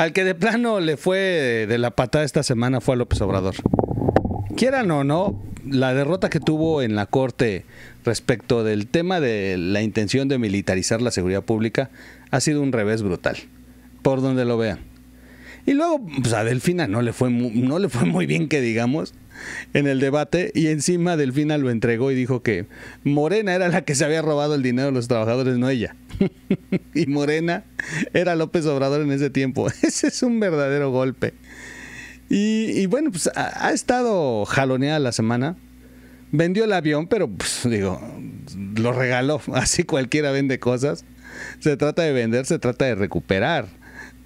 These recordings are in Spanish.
Al que de plano le fue de la patada esta semana fue a López Obrador. Quieran o no, la derrota que tuvo en la Corte respecto del tema de la intención de militarizar la seguridad pública ha sido un revés brutal, por donde lo vean. Y luego, pues, a Delfina no le fue no le fue muy bien que digamos en el debate y encima Delfina lo entregó y dijo que Morena era la que se había robado el dinero de los trabajadores, no ella. y Morena era López Obrador en ese tiempo. Ese es un verdadero golpe. Y, bueno, pues ha, estado jaloneada la semana. Vendió el avión, pero pues, digo, lo regaló. Así cualquiera vende cosas. Se trata de vender, se trata de recuperar,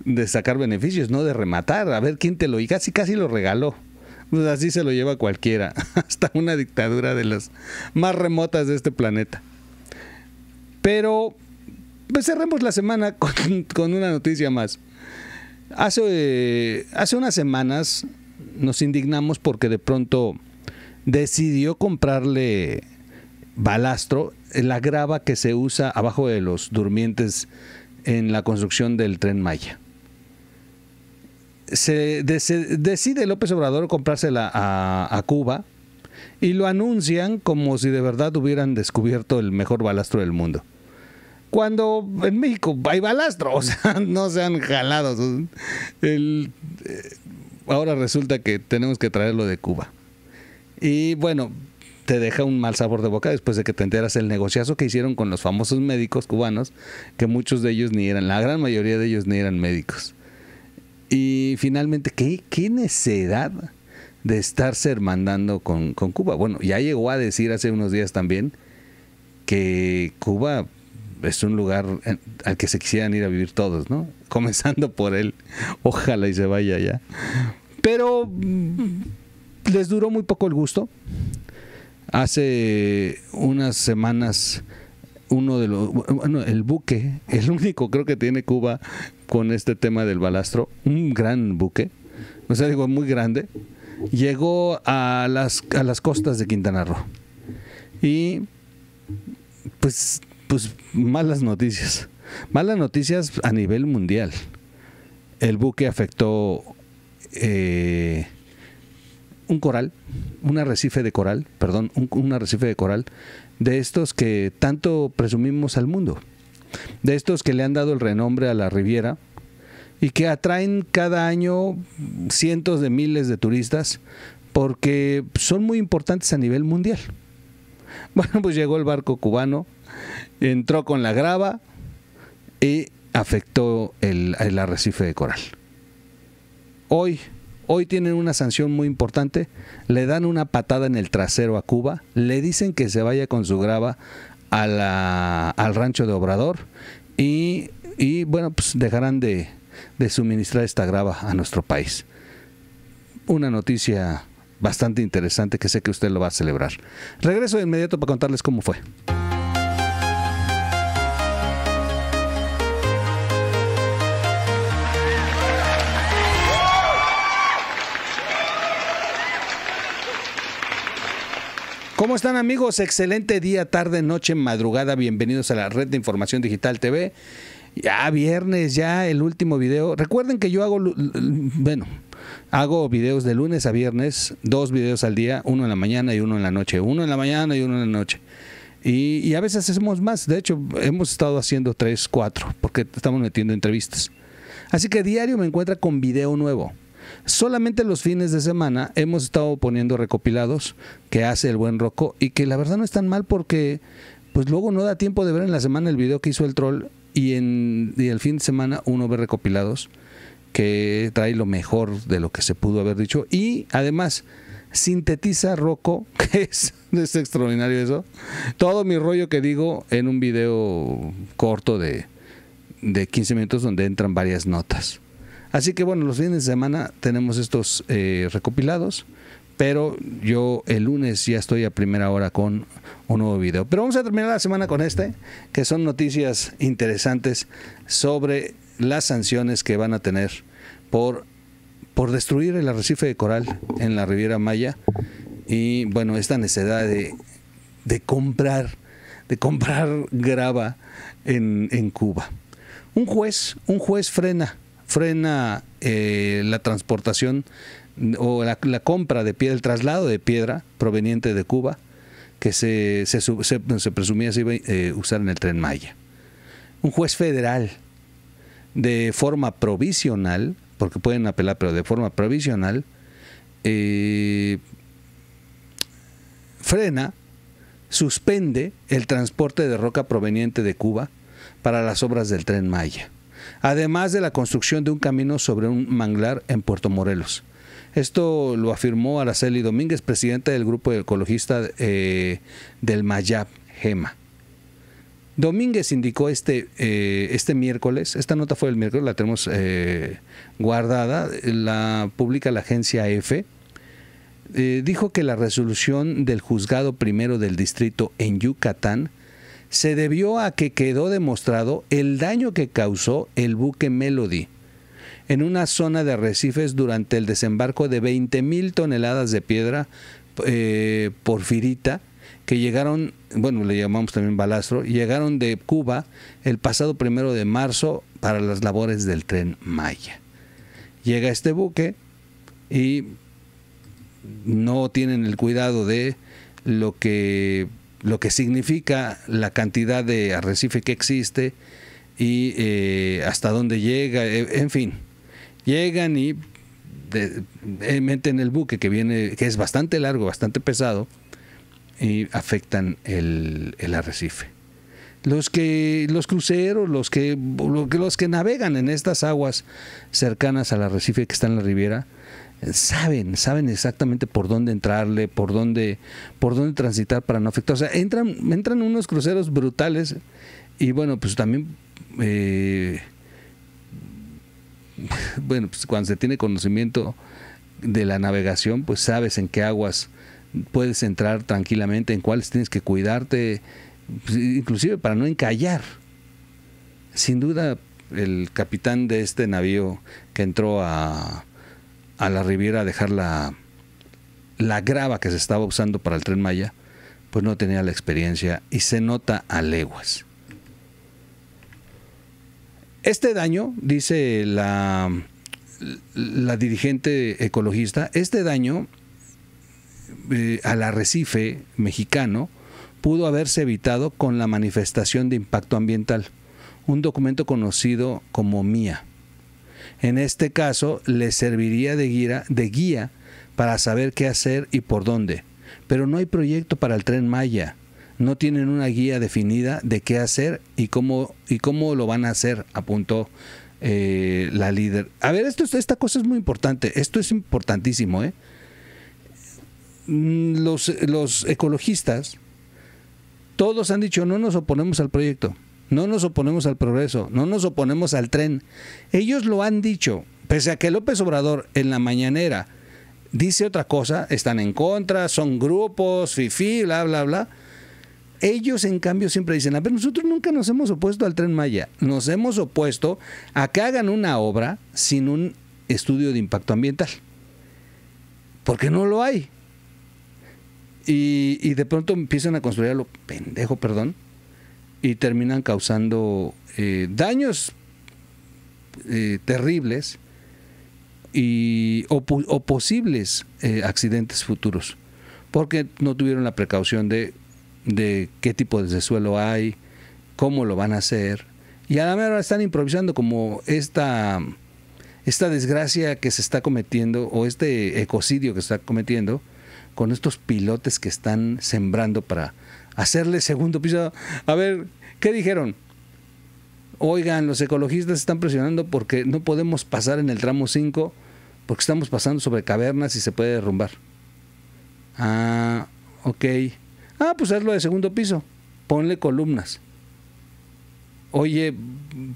de sacar beneficios, no de rematar. A ver quién te lo... Y casi, casi lo regaló. Pues, así se lo lleva cualquiera, hasta una dictadura de las más remotas de este planeta. Pero pues la semana con, una noticia más. Hace, hace unas semanas nos indignamos porque de pronto decidió comprarle balastro, la grava que se usa abajo de los durmientes en la construcción del tren Maya. Se decide López Obrador comprársela a Cuba y lo anuncian como si de verdad hubieran descubierto el mejor balastro del mundo. Cuando en México hay balastro, o sea, no sean han eh, ahora resulta que tenemos que traerlo de Cuba. Y bueno, te deja un mal sabor de boca después de que te enteras el negociazo que hicieron con los famosos médicos cubanos, que muchos de ellos ni eran, la gran mayoría de ellos ni eran médicos. Y finalmente, ¿qué, necedad de estarse hermandando con, con Cuba? Bueno, ya llegó a decir hace unos días también que Cuba es un lugar al que se quisieran ir a vivir todos, ¿no? Comenzando por él. Ojalá y se vaya allá. Pero mm, les duró muy poco el gusto. Hace unas semanas uno de los, bueno, el buque, el único creo que tiene Cuba con este tema del balastro, un gran buque, o sea, digo, muy grande, llegó a las, a las costas de Quintana Roo. Y pues pues malas noticias. Malas noticias a nivel mundial. El buque afectó eh, un coral, un arrecife de coral, perdón, un, un, arrecife de coral, de estos que tanto presumimos al mundo, de estos que le han dado el renombre a la Riviera y que atraen cada año cientos de miles de turistas porque son muy importantes a nivel mundial. Bueno, pues llegó el barco cubano, entró con la grava y afectó el, arrecife de coral. Hoy, hoy tienen una sanción muy importante, le dan una patada en el trasero a Cuba, le dicen que se vaya con su grava al rancho de Obrador y, bueno, pues dejarán de, de suministrar esta grava a nuestro país. Una noticia bastante interesante que sé que usted lo va a celebrar. Regreso de inmediato para contarles cómo fue. ¿Cómo están amigos? Excelente día, tarde, noche, madrugada. Bienvenidos a la red de información digital TV. Ya viernes, ya el último video. Recuerden que yo hago, bueno, hago videos de lunes a viernes, dos videos al día, uno en la mañana y uno en la noche, uno en la mañana y uno en la noche. Y, a veces hacemos más, de hecho hemos estado haciendo tres, cuatro, porque estamos metiendo entrevistas. Así que diario me encuentra con video nuevo. Solamente los fines de semana hemos estado poniendo recopilados que hace el buen Rocco y que la verdad no es tan mal porque pues luego no da tiempo de ver en la semana el video que hizo el troll y en el fin de semana uno ve recopilados que trae lo mejor de lo que se pudo haber dicho y además sintetiza Rocco, que es, extraordinario eso, todo mi rollo que digo en un video corto de, de 15 minutos donde entran varias notas. Así que bueno, los fines de semana tenemos estos eh, recopilados, pero yo el lunes ya estoy a primera hora con un nuevo video. Pero vamos a terminar la semana con este, que son noticias interesantes sobre las sanciones que van a tener por, por destruir el arrecife de coral en la Riviera Maya y bueno, esta necesidad de, de comprar de comprar grava en, en Cuba. Un juez, un juez frena frena eh, la transportación o la, compra de piedra, el traslado de piedra proveniente de Cuba, que se, presumía se iba a eh, usar en el tren Maya. Un juez federal, de forma provisional, porque pueden apelar, pero de forma provisional, eh, frena, suspende el transporte de roca proveniente de Cuba para las obras del tren Maya además de la construcción de un camino sobre un manglar en Puerto Morelos. Esto lo afirmó Araceli Domínguez, presidente del grupo ecologista eh, del Mayab, GEMA. Domínguez indicó este, eh, este miércoles, esta nota fue el miércoles, la tenemos eh, guardada, la publica la agencia EFE, dijo que la resolución del juzgado primero del distrito en Yucatán se debió a que quedó demostrado el daño que causó el buque Melody en una zona de arrecifes durante el desembarco de 20.000 toneladas de piedra eh, porfirita que llegaron, bueno, le llamamos también balastro, llegaron de Cuba el pasado primero de marzo para las labores del tren Maya. Llega este buque y no tienen el cuidado de lo que lo que significa la cantidad de arrecife que existe y eh, hasta dónde llega, e, en fin. Llegan y eh, meten el buque que viene, que es bastante largo, bastante pesado, y afectan el, el arrecife. Los que, los cruceros, los que, los que navegan en estas aguas cercanas al arrecife que está en la riviera, saben, saben exactamente por dónde entrarle, por dónde, por dónde transitar para no afectar. O sea, entran, entran unos cruceros brutales y bueno, pues también... Eh, bueno, pues cuando se tiene conocimiento de la navegación, pues sabes en qué aguas puedes entrar tranquilamente, en cuáles tienes que cuidarte, pues, inclusive para no encallar. Sin duda, el capitán de este navío que entró a, a la Riviera dejar la, grava que se estaba usando para el tren Maya, pues no tenía la experiencia y se nota a leguas. Este daño, dice la, la dirigente ecologista, este daño eh, al arrecife mexicano pudo haberse evitado con la manifestación de impacto ambiental, un documento conocido como MIA, en este caso les serviría de guía, de guía para saber qué hacer y por dónde. Pero no hay proyecto para el tren Maya. No tienen una guía definida de qué hacer y cómo, y cómo lo van a hacer, apuntó eh, la líder. A ver, esto, esta cosa es muy importante. Esto es importantísimo. ¿eh? Mm, los ecologistas, todos han dicho, no nos oponemos al proyecto no nos oponemos al progreso, no nos oponemos al tren. Ellos lo han dicho, pese a que López Obrador en la mañanera dice otra cosa, están en contra, son grupos, fifi, bla, bla, bla. Ellos, en cambio, siempre dicen, a ver, nosotros nunca nos hemos opuesto al tren Maya, nos hemos opuesto a que hagan una obra sin un estudio de impacto ambiental, porque no lo hay. Y, de pronto empiezan a construir pendejo, perdón, y terminan causando eh, daños eh, terribles y, o, posibles eh, accidentes futuros, porque no tuvieron la precaución de, qué tipo de suelo hay, cómo lo van a hacer, y a la están improvisando como esta, esta desgracia que se está cometiendo o este ecocidio que se está cometiendo con estos pilotes que están sembrando para hacerle segundo piso. A ver, ¿qué dijeron? Oigan, los ecologistas están presionando porque no podemos pasar en el tramo 5 porque estamos pasando sobre cavernas y se puede derrumbar. Ah, ok. Ah, pues hazlo de segundo piso. Ponle columnas. Oye,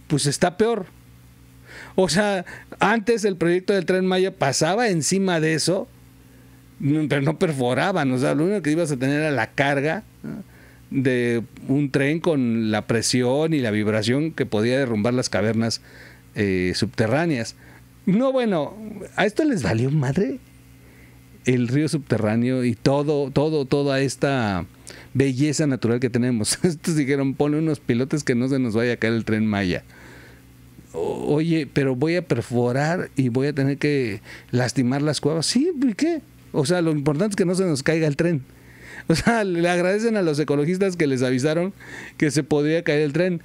pues está peor. O sea, antes el proyecto del tren Maya pasaba encima de eso pero no perforaban, o sea, lo único que ibas a tener era la carga de un tren con la presión y la vibración que podía derrumbar las cavernas eh, subterráneas. No, bueno, a esto les valió madre el río subterráneo y todo, todo, toda esta belleza natural que tenemos. Estos dijeron, pone unos pilotes que no se nos vaya a caer el tren Maya. oye, pero voy a perforar y voy a tener que lastimar las cuevas. Sí, ¿y qué? O sea, lo importante es que no se nos caiga el tren. O sea, le agradecen a los ecologistas que les avisaron que se podría caer el tren.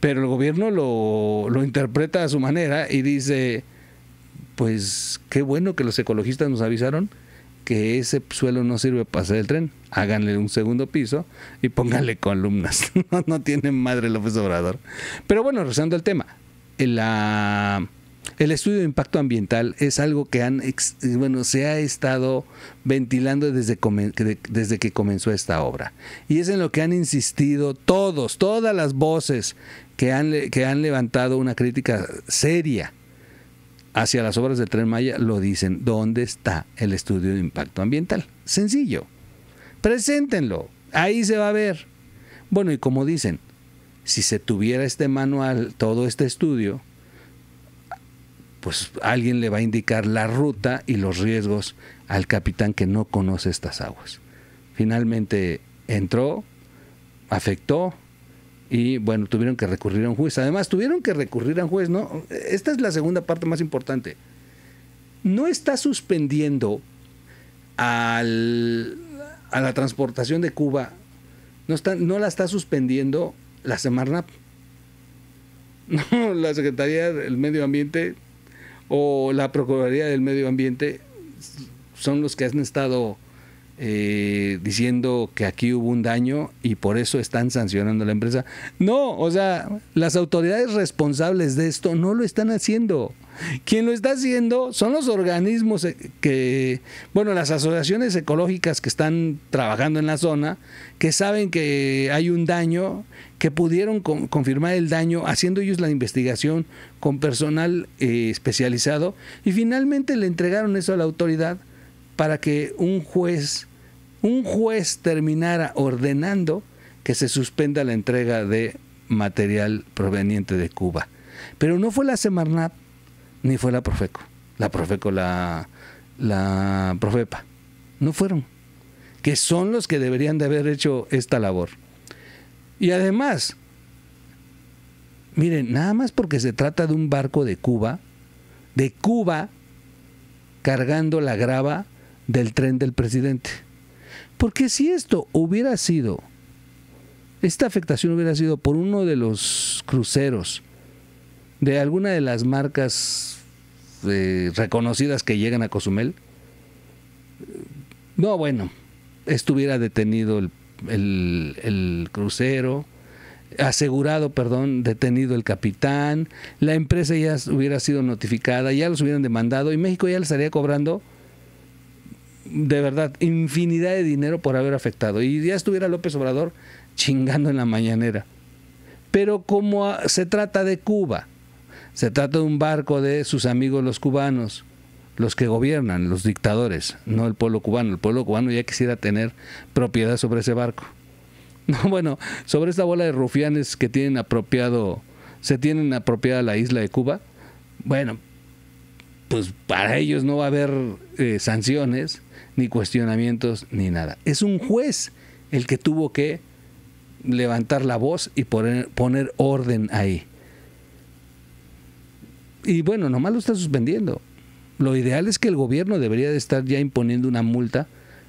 Pero el gobierno lo, interpreta a su manera y dice, pues qué bueno que los ecologistas nos avisaron que ese suelo no sirve para hacer el tren. Háganle un segundo piso y pónganle columnas. no, tiene madre López Obrador. Pero bueno, regresando al tema. La el estudio de impacto ambiental es algo que han, eh, bueno, se ha estado ventilando desde, desde que comenzó esta obra. Y es en lo que han insistido todos, todas las voces que han, que han levantado una crítica seria hacia las obras de tren Maya lo dicen, ¿dónde está el estudio de impacto ambiental? Sencillo, preséntenlo, ahí se va a ver. Bueno, y como dicen, si se tuviera este manual, todo este estudio, pues alguien le va a indicar la ruta y los riesgos al capitán que no conoce estas aguas. Finalmente entró, afectó y bueno, tuvieron que recurrir a un juez. Además, tuvieron que recurrir a un juez, ¿no? Esta es la segunda parte más importante. No está suspendiendo a la transportación de Cuba, no, está, no la está suspendiendo la Semarnap. No, la Secretaría del Medio Ambiente o la Procuraduría del Medio Ambiente son los que han estado eh, diciendo que aquí hubo un daño y por eso están sancionando a la empresa. No, o sea, las autoridades responsables de esto no lo están haciendo. Quien lo está haciendo son los organismos eh, que, bueno, las asociaciones ecológicas que están trabajando en la zona, que saben que hay un daño, que pudieron confirmar el daño haciendo ellos la investigación con personal eh, especializado y finalmente le entregaron eso a la autoridad para que un juez, un juez terminara ordenando que se suspenda la entrega de material proveniente de Cuba. Pero no fue la Semarnat ni fue la Profeco, la Profeco, la, la Profepa. No fueron, que son los que deberían de haber hecho esta labor. Y además, miren, nada más porque se trata de un barco de Cuba, de Cuba cargando la grava del tren del presidente. Porque si esto hubiera sido, esta afectación hubiera sido por uno de los cruceros de alguna de las marcas eh, reconocidas que llegan a Cozumel, no, bueno, estuviera detenido el, el crucero, asegurado, perdón, detenido el capitán, la empresa ya hubiera sido notificada, ya los hubieran demandado y México ya les estaría cobrando de verdad, infinidad de dinero por haber afectado. Y ya estuviera López Obrador chingando en la mañanera. Pero como ah, se trata de Cuba, se trata de un barco de sus amigos los cubanos, los que gobiernan, los dictadores, no el pueblo cubano. El pueblo cubano ya quisiera tener propiedad sobre ese barco. No, bueno, sobre esta bola de rufianes que tienen apropiado, se tienen apropiada la isla de Cuba. Bueno, pues para ellos no va a haber eh, sanciones, ni cuestionamientos, ni nada. Es un juez el que tuvo que levantar la voz y poner, poner orden ahí. Y bueno, nomás lo está suspendiendo. Lo ideal es que el gobierno debería de estar ya imponiendo una multa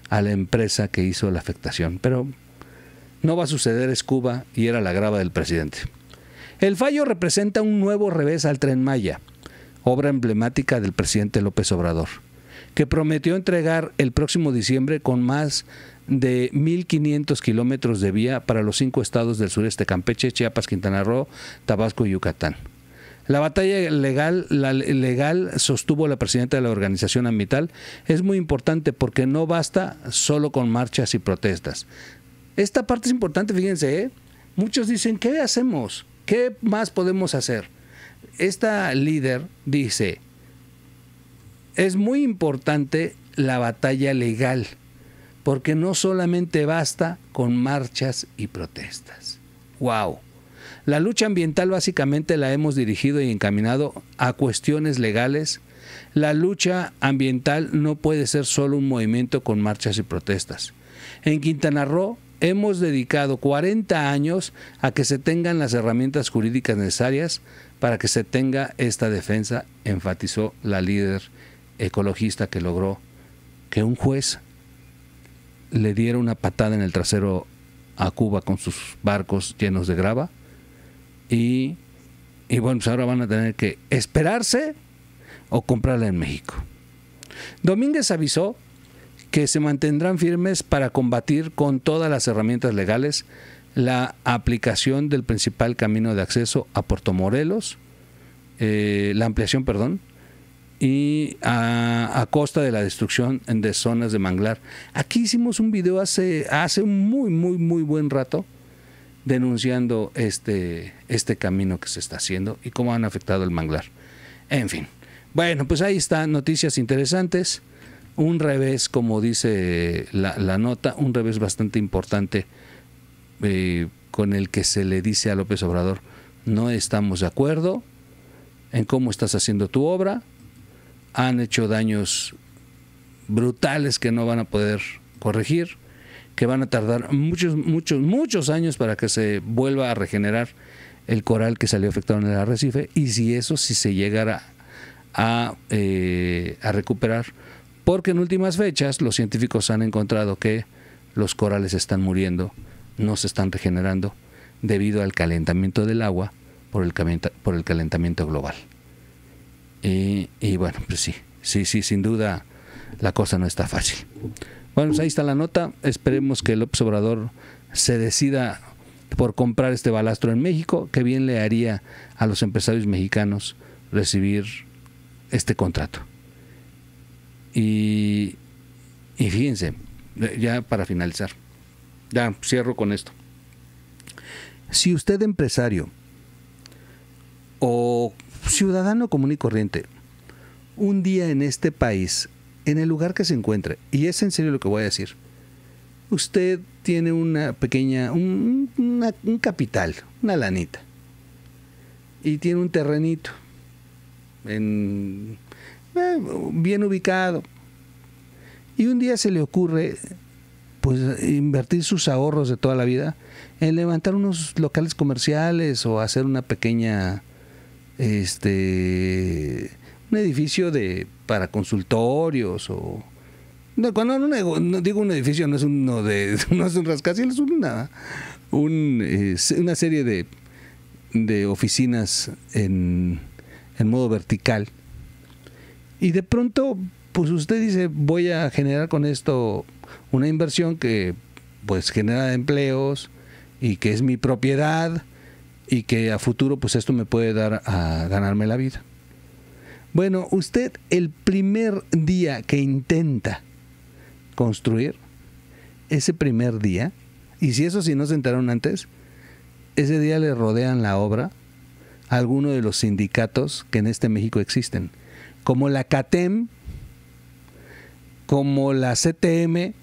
a la empresa que hizo la afectación. Pero no va a suceder, es Cuba y era la grava del presidente. El fallo representa un nuevo revés al tren Maya obra emblemática del presidente López Obrador, que prometió entregar el próximo diciembre con más de 1.500 kilómetros de vía para los cinco estados del sureste, Campeche, Chiapas, Quintana Roo, Tabasco y Yucatán. La batalla legal, la legal, sostuvo la presidenta de la organización ambiental, es muy importante porque no basta solo con marchas y protestas. Esta parte es importante, fíjense, ¿eh? muchos dicen, ¿qué hacemos? ¿Qué más podemos hacer? esta líder dice, es muy importante la batalla legal, porque no solamente basta con marchas y protestas. ¡Wow! La lucha ambiental básicamente la hemos dirigido y encaminado a cuestiones legales. La lucha ambiental no puede ser solo un movimiento con marchas y protestas. En Quintana Roo hemos dedicado 40 años a que se tengan las herramientas jurídicas necesarias para que se tenga esta defensa, enfatizó la líder ecologista que logró que un juez le diera una patada en el trasero a Cuba con sus barcos llenos de grava y, bueno, pues ahora van a tener que esperarse o comprarla en México. Domínguez avisó que se mantendrán firmes para combatir con todas las herramientas legales la aplicación del principal camino de acceso a Puerto Morelos, eh, la ampliación, perdón, y a, costa de la destrucción de zonas de manglar. Aquí hicimos un video hace, hace un muy, muy, muy buen rato denunciando este, este camino que se está haciendo y cómo han afectado el manglar. En fin. Bueno, pues ahí están noticias interesantes un revés, como dice la, nota, un revés bastante importante eh, con el que se le dice a López Obrador, no estamos de acuerdo en cómo estás haciendo tu obra, han hecho daños brutales que no van a poder corregir, que van a tardar muchos, muchos, muchos años para que se vuelva a regenerar el coral que salió afectado en el arrecife, y si eso, si se llegara a eh, recuperar, porque en últimas fechas los científicos han encontrado que los corales están muriendo, no se están regenerando debido al calentamiento del agua por el, calentamiento global. Y, bueno, pues sí, sí, sí, sin duda la cosa no está fácil. Bueno, pues ahí está la nota. Esperemos que el observador se decida por comprar este balastro en México, que bien le haría a los empresarios mexicanos recibir este contrato. Y, fíjense, ya para finalizar, ya cierro con esto. Si usted empresario o ciudadano común y corriente, un día en este país, en el lugar que se encuentre, y es en serio lo que voy a decir, usted tiene una pequeña, un, un capital, una lanita, y tiene un terrenito en eh, bien ubicado. Y un día se le ocurre pues invertir sus ahorros de toda la vida en levantar unos locales comerciales o hacer una pequeña este un edificio de para consultorios o cuando digo un edificio no es uno de no es un rascacielos es una serie de de oficinas en, en modo vertical y de pronto, pues usted dice, voy a generar con esto una inversión que pues genera empleos y que es mi propiedad y que a futuro pues esto me puede dar a ganarme la vida. Bueno, usted el primer día que intenta construir, ese primer día, y si eso si no se enteraron antes, ese día le rodean la obra a alguno de los sindicatos que en este México existen como la CATEM, como la CTM,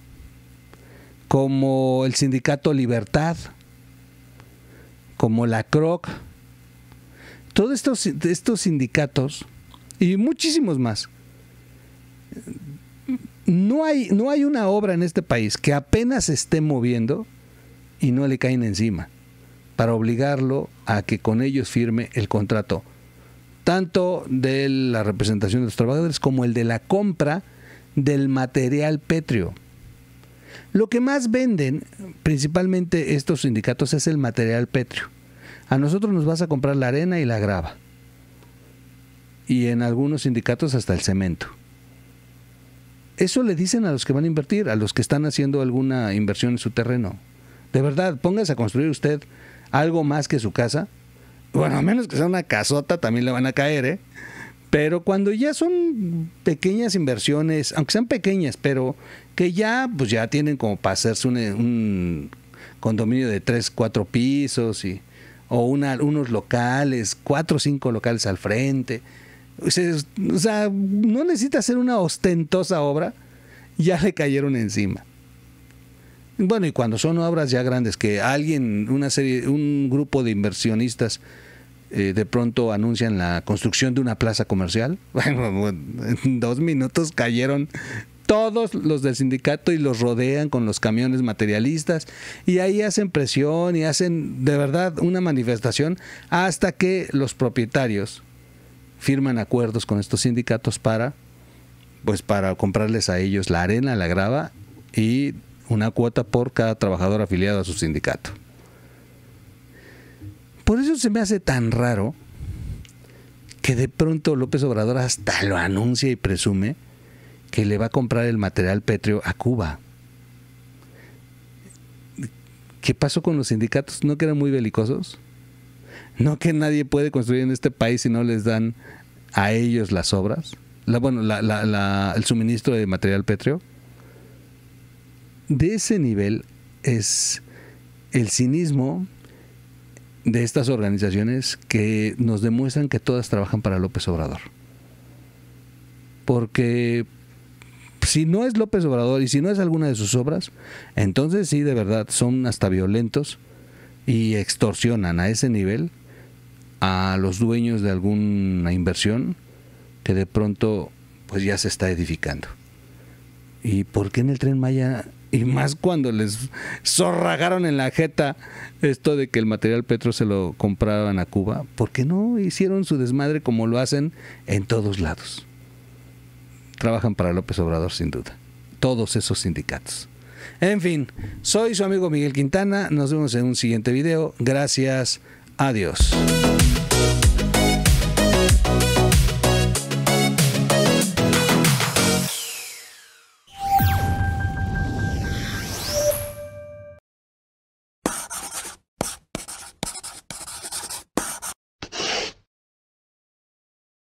como el Sindicato Libertad, como la CROC, todos estos, estos sindicatos y muchísimos más. No hay, no hay una obra en este país que apenas se esté moviendo y no le caen encima para obligarlo a que con ellos firme el contrato tanto de la representación de los trabajadores como el de la compra del material pétreo. Lo que más venden principalmente estos sindicatos es el material pétreo. A nosotros nos vas a comprar la arena y la grava. Y en algunos sindicatos hasta el cemento. Eso le dicen a los que van a invertir, a los que están haciendo alguna inversión en su terreno. De verdad, póngase a construir usted algo más que su casa, bueno, a menos que sea una casota, también le van a caer, ¿eh? Pero cuando ya son pequeñas inversiones, aunque sean pequeñas, pero que ya, pues ya tienen como para hacerse un, condominio de tres, cuatro pisos y, o una, unos locales, cuatro o cinco locales al frente. Pues, o sea, no necesita hacer una ostentosa obra, ya le cayeron encima. Bueno, y cuando son obras ya grandes, que alguien, una serie, un grupo de inversionistas eh, de pronto anuncian la construcción de una plaza comercial, bueno, en dos minutos cayeron todos los del sindicato y los rodean con los camiones materialistas y ahí hacen presión y hacen de verdad una manifestación hasta que los propietarios firman acuerdos con estos sindicatos para pues para comprarles a ellos la arena, la grava y una cuota por cada trabajador afiliado a su sindicato. Por eso se me hace tan raro que de pronto López Obrador hasta lo anuncia y presume que le va a comprar el material petreo a Cuba. ¿Qué pasó con los sindicatos? ¿No que eran muy belicosos? ¿No que nadie puede construir en este país si no les dan a ellos las obras? bueno, el suministro de material petreo de ese nivel es el cinismo de estas organizaciones que nos demuestran que todas trabajan para López Obrador. Porque si no es López Obrador y si no es alguna de sus obras, entonces sí, de verdad, son hasta violentos y extorsionan a ese nivel a los dueños de alguna inversión que de pronto pues ya se está edificando. ¿Y por qué en el tren Maya y más cuando les zorragaron en la jeta esto de que el material petro se lo compraban a Cuba, porque no hicieron su desmadre como lo hacen en todos lados. Trabajan para López Obrador sin duda, todos esos sindicatos. En fin, soy su amigo Miguel Quintana, nos vemos en un siguiente video, gracias, adiós.